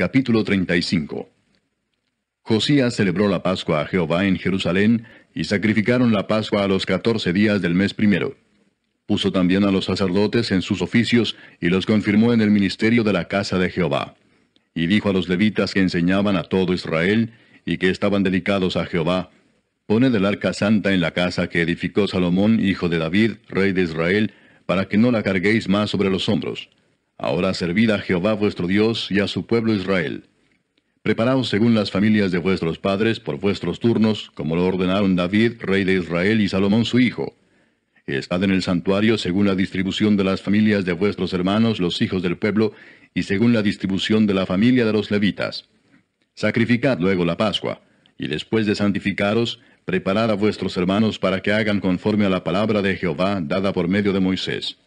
Capítulo 35 Josías celebró la Pascua a Jehová en Jerusalén, y sacrificaron la Pascua a los catorce días del mes primero. Puso también a los sacerdotes en sus oficios, y los confirmó en el ministerio de la casa de Jehová. Y dijo a los levitas que enseñaban a todo Israel, y que estaban dedicados a Jehová, Poned el arca santa en la casa que edificó Salomón, hijo de David, rey de Israel, para que no la carguéis más sobre los hombros Ahora servid a Jehová vuestro Dios y a su pueblo Israel. Preparaos según las familias de vuestros padres por vuestros turnos, como lo ordenaron David, rey de Israel, y Salomón su hijo. Estad en el santuario según la distribución de las familias de vuestros hermanos, los hijos del pueblo, y según la distribución de la familia de los levitas. Sacrificad luego la Pascua, y después de santificaros, preparad a vuestros hermanos para que hagan conforme a la palabra de Jehová dada por medio de Moisés.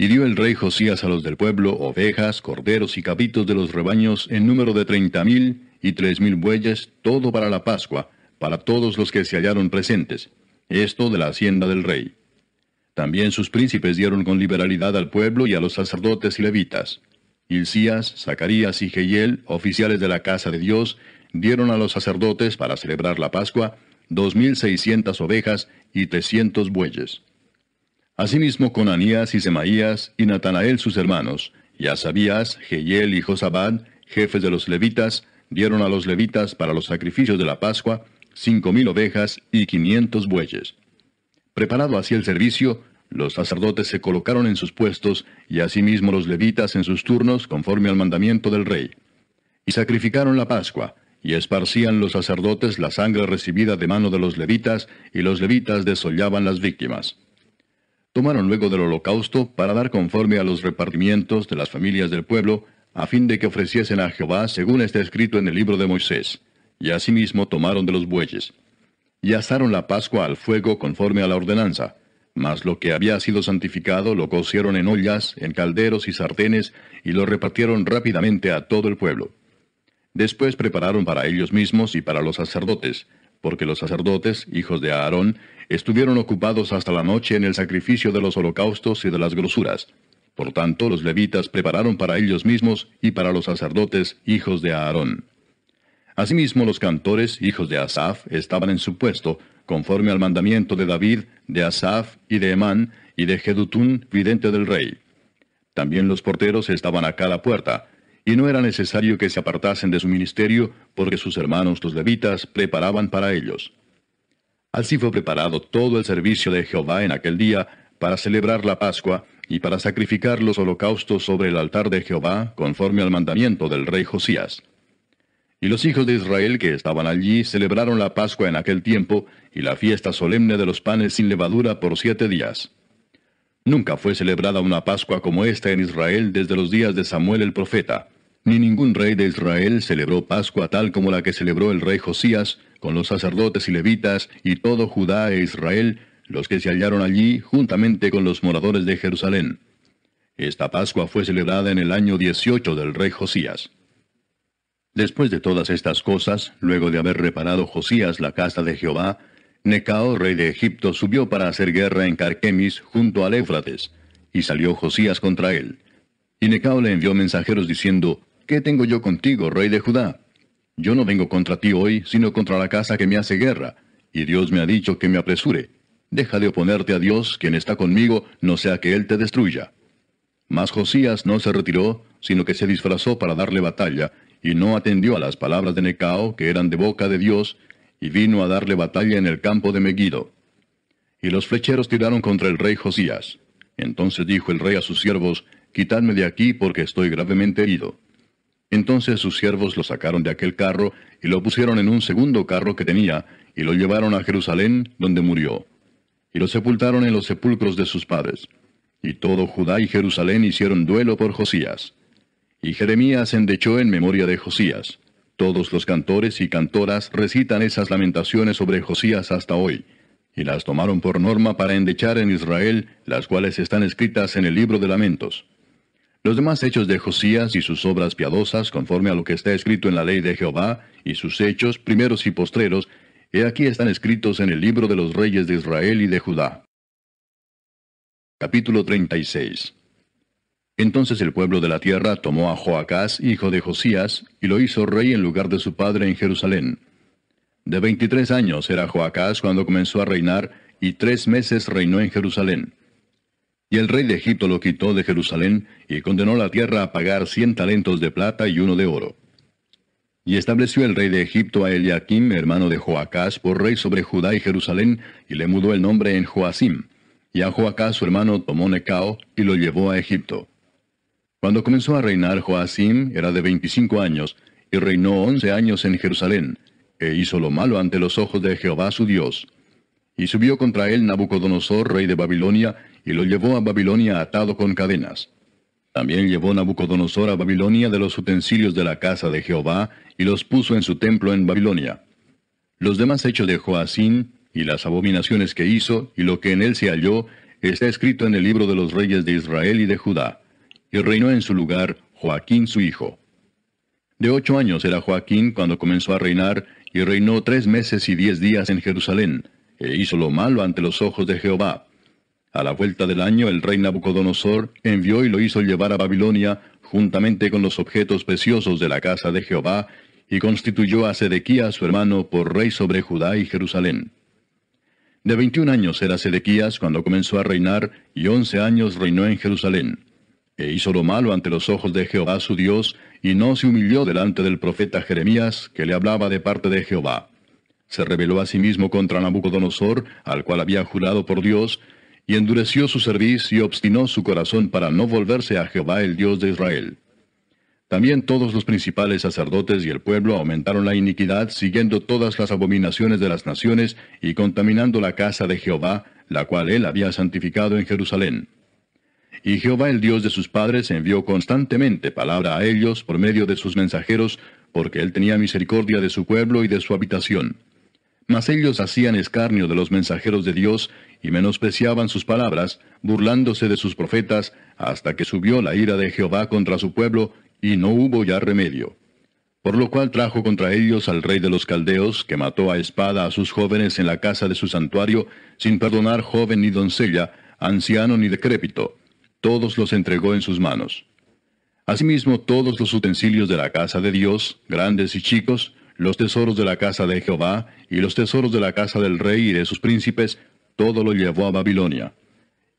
Y dio el rey Josías a los del pueblo ovejas, corderos y capitos de los rebaños en número de treinta mil y tres mil bueyes, todo para la Pascua, para todos los que se hallaron presentes. Esto de la hacienda del rey. También sus príncipes dieron con liberalidad al pueblo y a los sacerdotes y levitas. Hilcías, Zacarías y Jehiel, oficiales de la casa de Dios, dieron a los sacerdotes para celebrar la Pascua dos mil seiscientas ovejas y trescientos bueyes. Asimismo con Anías y Semaías y Natanael sus hermanos, y Asabías, Sabías, y Josabad, jefes de los levitas, dieron a los levitas para los sacrificios de la Pascua cinco mil ovejas y quinientos bueyes. Preparado así el servicio, los sacerdotes se colocaron en sus puestos y asimismo los levitas en sus turnos conforme al mandamiento del rey. Y sacrificaron la Pascua, y esparcían los sacerdotes la sangre recibida de mano de los levitas, y los levitas desollaban las víctimas tomaron luego del holocausto para dar conforme a los repartimientos de las familias del pueblo, a fin de que ofreciesen a Jehová según está escrito en el libro de Moisés. Y asimismo tomaron de los bueyes. Y asaron la Pascua al fuego conforme a la ordenanza. Mas lo que había sido santificado lo cocieron en ollas, en calderos y sartenes, y lo repartieron rápidamente a todo el pueblo. Después prepararon para ellos mismos y para los sacerdotes, porque los sacerdotes, hijos de Aarón, estuvieron ocupados hasta la noche en el sacrificio de los holocaustos y de las grosuras. Por tanto, los levitas prepararon para ellos mismos y para los sacerdotes, hijos de Aarón. Asimismo, los cantores, hijos de Asaf, estaban en su puesto, conforme al mandamiento de David, de Asaf y de Emán, y de Gedutún, vidente del rey. También los porteros estaban acá a la puerta, y no era necesario que se apartasen de su ministerio, porque sus hermanos los levitas preparaban para ellos. Así fue preparado todo el servicio de Jehová en aquel día para celebrar la Pascua y para sacrificar los holocaustos sobre el altar de Jehová conforme al mandamiento del rey Josías. Y los hijos de Israel que estaban allí celebraron la Pascua en aquel tiempo y la fiesta solemne de los panes sin levadura por siete días. Nunca fue celebrada una Pascua como esta en Israel desde los días de Samuel el profeta, ni ningún rey de Israel celebró Pascua tal como la que celebró el rey Josías, con los sacerdotes y levitas, y todo Judá e Israel, los que se hallaron allí, juntamente con los moradores de Jerusalén. Esta Pascua fue celebrada en el año 18 del rey Josías. Después de todas estas cosas, luego de haber reparado Josías la casa de Jehová, Necao, rey de Egipto, subió para hacer guerra en Carquemis junto al Éfrates, y salió Josías contra él. Y Necao le envió mensajeros diciendo, ¿Qué tengo yo contigo, rey de Judá? Yo no vengo contra ti hoy, sino contra la casa que me hace guerra, y Dios me ha dicho que me apresure. Deja de oponerte a Dios, quien está conmigo, no sea que Él te destruya. Mas Josías no se retiró, sino que se disfrazó para darle batalla, y no atendió a las palabras de Necao, que eran de boca de Dios, y vino a darle batalla en el campo de Megiddo. Y los flecheros tiraron contra el rey Josías. Entonces dijo el rey a sus siervos, Quitadme de aquí porque estoy gravemente herido. Entonces sus siervos lo sacaron de aquel carro y lo pusieron en un segundo carro que tenía, y lo llevaron a Jerusalén, donde murió. Y lo sepultaron en los sepulcros de sus padres. Y todo Judá y Jerusalén hicieron duelo por Josías. Y Jeremías endechó en memoria de Josías. Todos los cantores y cantoras recitan esas lamentaciones sobre Josías hasta hoy, y las tomaron por norma para endechar en Israel, las cuales están escritas en el libro de lamentos. Los demás hechos de Josías y sus obras piadosas, conforme a lo que está escrito en la ley de Jehová, y sus hechos, primeros y postreros, he aquí están escritos en el libro de los reyes de Israel y de Judá. Capítulo 36 Entonces el pueblo de la tierra tomó a Joacás, hijo de Josías, y lo hizo rey en lugar de su padre en Jerusalén. De veintitrés años era Joacás cuando comenzó a reinar, y tres meses reinó en Jerusalén. Y el rey de Egipto lo quitó de Jerusalén y condenó la tierra a pagar cien talentos de plata y uno de oro. Y estableció el rey de Egipto a Eliakim, hermano de Joacás, por rey sobre Judá y Jerusalén, y le mudó el nombre en Joacim. Y a Joacás su hermano tomó Necao y lo llevó a Egipto. Cuando comenzó a reinar Joacim era de veinticinco años, y reinó once años en Jerusalén, e hizo lo malo ante los ojos de Jehová su Dios. Y subió contra él Nabucodonosor, rey de Babilonia, y lo llevó a Babilonia atado con cadenas. También llevó Nabucodonosor a Babilonia de los utensilios de la casa de Jehová y los puso en su templo en Babilonia. Los demás hechos de Joacín y las abominaciones que hizo y lo que en él se halló está escrito en el libro de los reyes de Israel y de Judá. Y reinó en su lugar Joaquín su hijo. De ocho años era Joaquín cuando comenzó a reinar y reinó tres meses y diez días en Jerusalén, e hizo lo malo ante los ojos de Jehová a la vuelta del año el rey Nabucodonosor envió y lo hizo llevar a Babilonia juntamente con los objetos preciosos de la casa de Jehová, y constituyó a Sedequías su hermano por rey sobre Judá y Jerusalén. De veintiún años era Sedequías cuando comenzó a reinar, y once años reinó en Jerusalén. E hizo lo malo ante los ojos de Jehová su Dios, y no se humilló delante del profeta Jeremías, que le hablaba de parte de Jehová. Se rebeló a sí mismo contra Nabucodonosor, al cual había jurado por Dios, y endureció su cerviz y obstinó su corazón para no volverse a Jehová el Dios de Israel. También todos los principales sacerdotes y el pueblo aumentaron la iniquidad siguiendo todas las abominaciones de las naciones y contaminando la casa de Jehová, la cual él había santificado en Jerusalén. Y Jehová el Dios de sus padres envió constantemente palabra a ellos por medio de sus mensajeros, porque él tenía misericordia de su pueblo y de su habitación. Mas ellos hacían escarnio de los mensajeros de Dios y menospreciaban sus palabras, burlándose de sus profetas, hasta que subió la ira de Jehová contra su pueblo, y no hubo ya remedio. Por lo cual trajo contra ellos al rey de los caldeos, que mató a espada a sus jóvenes en la casa de su santuario, sin perdonar joven ni doncella, anciano ni decrépito. Todos los entregó en sus manos. Asimismo todos los utensilios de la casa de Dios, grandes y chicos, los tesoros de la casa de Jehová, y los tesoros de la casa del rey y de sus príncipes, todo lo llevó a Babilonia.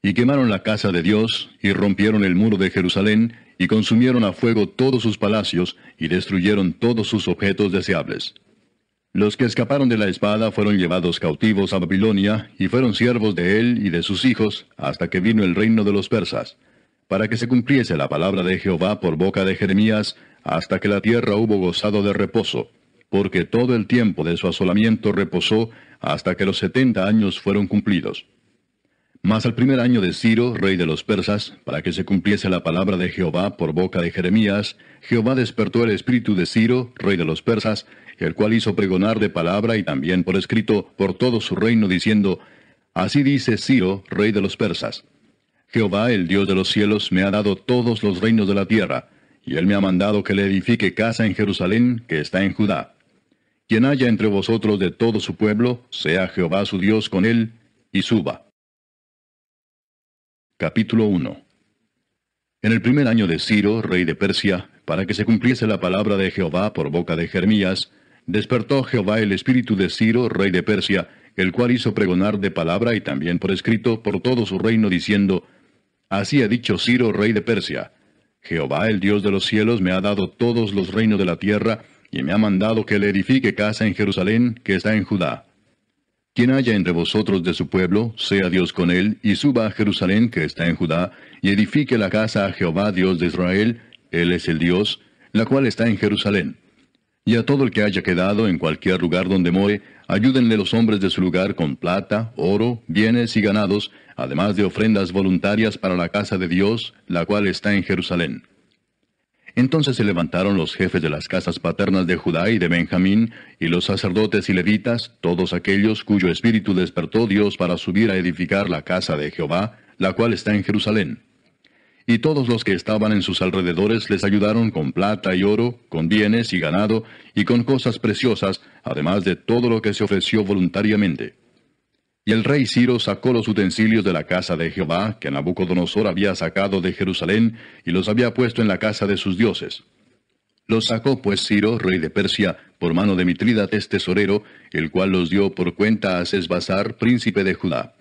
Y quemaron la casa de Dios, y rompieron el muro de Jerusalén, y consumieron a fuego todos sus palacios, y destruyeron todos sus objetos deseables. Los que escaparon de la espada fueron llevados cautivos a Babilonia, y fueron siervos de él y de sus hijos, hasta que vino el reino de los persas, para que se cumpliese la palabra de Jehová por boca de Jeremías, hasta que la tierra hubo gozado de reposo, porque todo el tiempo de su asolamiento reposó hasta que los setenta años fueron cumplidos. Mas al primer año de Ciro, rey de los persas, para que se cumpliese la palabra de Jehová por boca de Jeremías, Jehová despertó el espíritu de Ciro, rey de los persas, el cual hizo pregonar de palabra y también por escrito por todo su reino, diciendo, Así dice Ciro, rey de los persas. Jehová, el Dios de los cielos, me ha dado todos los reinos de la tierra, y él me ha mandado que le edifique casa en Jerusalén, que está en Judá. Quien haya entre vosotros de todo su pueblo, sea Jehová su Dios con él, y suba. Capítulo 1 En el primer año de Ciro, rey de Persia, para que se cumpliese la palabra de Jehová por boca de Jeremías, despertó Jehová el espíritu de Ciro, rey de Persia, el cual hizo pregonar de palabra y también por escrito por todo su reino, diciendo, Así ha dicho Ciro, rey de Persia, Jehová el Dios de los cielos me ha dado todos los reinos de la tierra, y me ha mandado que le edifique casa en Jerusalén, que está en Judá. Quien haya entre vosotros de su pueblo, sea Dios con él, y suba a Jerusalén, que está en Judá, y edifique la casa a Jehová Dios de Israel, él es el Dios, la cual está en Jerusalén. Y a todo el que haya quedado en cualquier lugar donde more, ayúdenle los hombres de su lugar con plata, oro, bienes y ganados, además de ofrendas voluntarias para la casa de Dios, la cual está en Jerusalén. Entonces se levantaron los jefes de las casas paternas de Judá y de Benjamín, y los sacerdotes y levitas, todos aquellos cuyo espíritu despertó Dios para subir a edificar la casa de Jehová, la cual está en Jerusalén. Y todos los que estaban en sus alrededores les ayudaron con plata y oro, con bienes y ganado, y con cosas preciosas, además de todo lo que se ofreció voluntariamente. Y el rey Ciro sacó los utensilios de la casa de Jehová, que Nabucodonosor había sacado de Jerusalén, y los había puesto en la casa de sus dioses. Los sacó pues Ciro, rey de Persia, por mano de Mitrídates tesorero, el cual los dio por cuenta a Sesbazar, príncipe de Judá.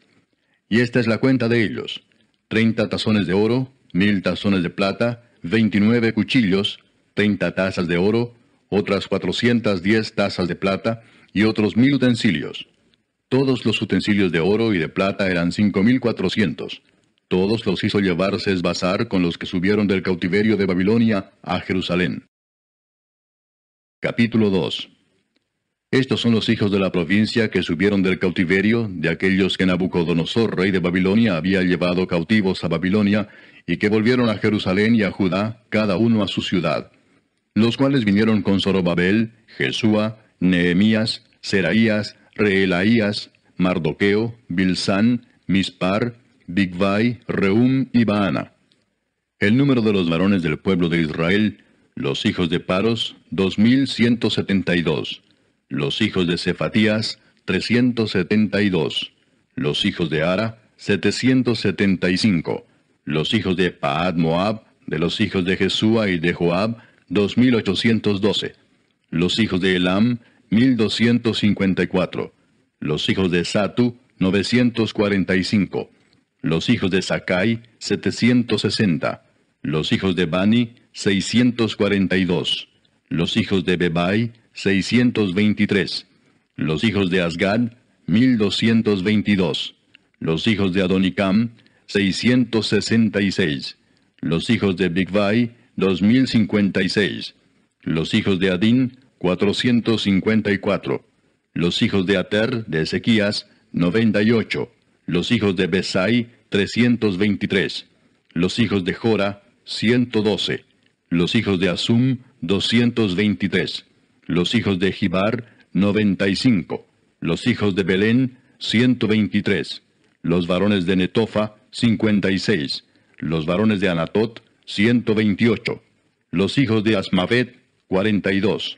Y esta es la cuenta de ellos. Treinta tazones de oro, mil tazones de plata, veintinueve cuchillos, treinta tazas de oro, otras cuatrocientas diez tazas de plata, y otros mil utensilios. Todos los utensilios de oro y de plata eran cinco mil cuatrocientos. Todos los hizo llevarse Sesbazar con los que subieron del cautiverio de Babilonia a Jerusalén. Capítulo 2 Estos son los hijos de la provincia que subieron del cautiverio, de aquellos que Nabucodonosor, rey de Babilonia, había llevado cautivos a Babilonia, y que volvieron a Jerusalén y a Judá, cada uno a su ciudad, los cuales vinieron con Zorobabel, Jesúa, Nehemías, Seraías, Reelaías, Mardoqueo, Bilsán, Mispar, Bigvai, Reum y Baana. El número de los varones del pueblo de Israel, los hijos de Paros, 2172. Los hijos de Cefatías, 372. Los hijos de Ara, 775. Los hijos de Paad Moab, de los hijos de Jesúa y de Joab, 2812. Los hijos de Elam, 1254. Los hijos de Satu, 945. Los hijos de Sakai, 760. Los hijos de Bani, 642. Los hijos de Bebai, 623. Los hijos de Asgad, 1222. Los hijos de Adonicam, 666. Los hijos de Bigvai, 2056. Los hijos de Adin 454. Los hijos de Ater, de Ezequías, 98. Los hijos de Besai, 323. Los hijos de Jora, 112. Los hijos de Asum, 223. Los hijos de Gibar, 95. Los hijos de Belén, 123. Los varones de Netofa, 56. Los varones de Anatot, 128. Los hijos de Asmavet, 42.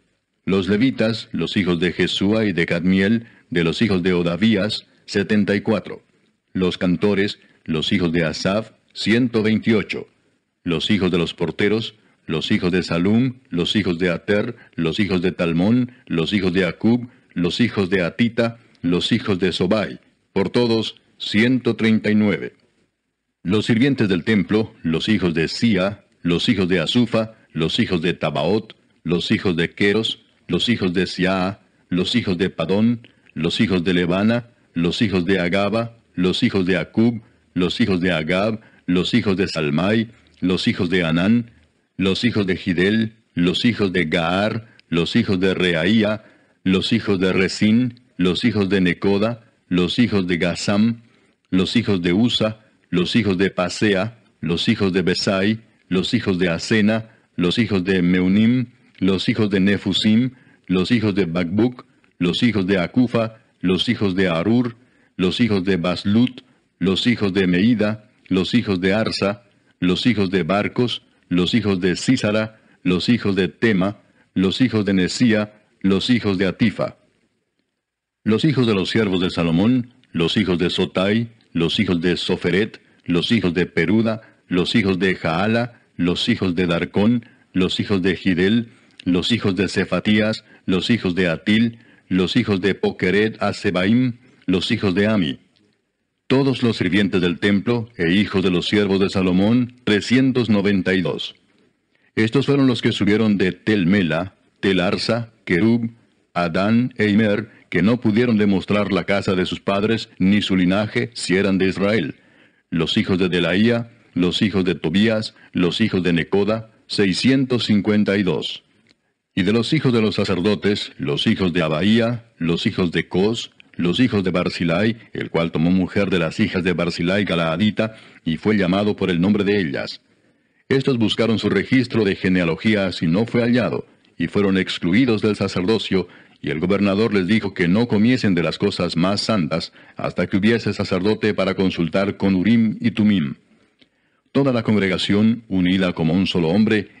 Los levitas, los hijos de Jesúa y de Cadmiel, de los hijos de Odavías, setenta y cuatro. Los cantores, los hijos de Asaf, ciento veintiocho. Los hijos de los porteros, los hijos de Salum, los hijos de Ater, los hijos de Talmón, los hijos de Acub, los hijos de Atita, los hijos de Sobai, por todos ciento treinta y nueve. Los sirvientes del templo, los hijos de Sia, los hijos de Azufa, los hijos de Tabaot, los hijos de Queros, los hijos de Siaa, los hijos de Padón, los hijos de Levana, los hijos de Agaba, los hijos de Acub, los hijos de Agab, los hijos de Salmai, los hijos de Anán, los hijos de Gidel, los hijos de Gaar, los hijos de Reaía, los hijos de Resín, los hijos de Necoda, los hijos de Gazam, los hijos de Usa, los hijos de Pasea, los hijos de Besai, los hijos de Asena, los hijos de Meunim, los hijos de Nefusim, los hijos de Bacbuc, los hijos de Acufa, los hijos de Arur, los hijos de Baslut, los hijos de Meida, los hijos de Arsa, los hijos de Barcos, los hijos de Císara, los hijos de Tema, los hijos de Nesía, los hijos de Atifa. Los hijos de los siervos de Salomón, los hijos de Sotai, los hijos de Soferet, los hijos de Peruda, los hijos de Jaala, los hijos de Darcón, los hijos de Gidel, los hijos de Cefatías, los hijos de Atil, los hijos de Pokered a Sebaim, los hijos de Ami. Todos los sirvientes del templo e hijos de los siervos de Salomón, 392. Estos fueron los que subieron de Telmela, Telarsa, Kerub, Adán e Imer, que no pudieron demostrar la casa de sus padres ni su linaje si eran de Israel. Los hijos de Delaía, los hijos de Tobías, los hijos de Necoda, 652. Y de los hijos de los sacerdotes, los hijos de Abaía, los hijos de Cos, los hijos de Barzilai, el cual tomó mujer de las hijas de Barzilai Galaadita, y fue llamado por el nombre de ellas. Estos buscaron su registro de genealogías y no fue hallado, y fueron excluidos del sacerdocio, y el gobernador les dijo que no comiesen de las cosas más santas hasta que hubiese sacerdote para consultar con Urim y Tumim. Toda la congregación, unida como un solo hombre,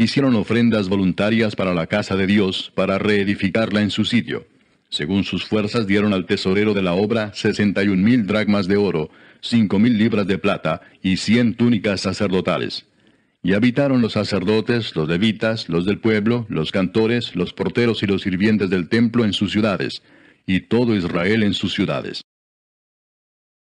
hicieron ofrendas voluntarias para la casa de Dios para reedificarla en su sitio. Según sus fuerzas dieron al tesorero de la obra 61 mil dracmas de oro, cinco mil libras de plata y 100 túnicas sacerdotales. Y habitaron los sacerdotes, los levitas, los del pueblo, los cantores, los porteros y los sirvientes del templo en sus ciudades, y todo Israel en sus ciudades.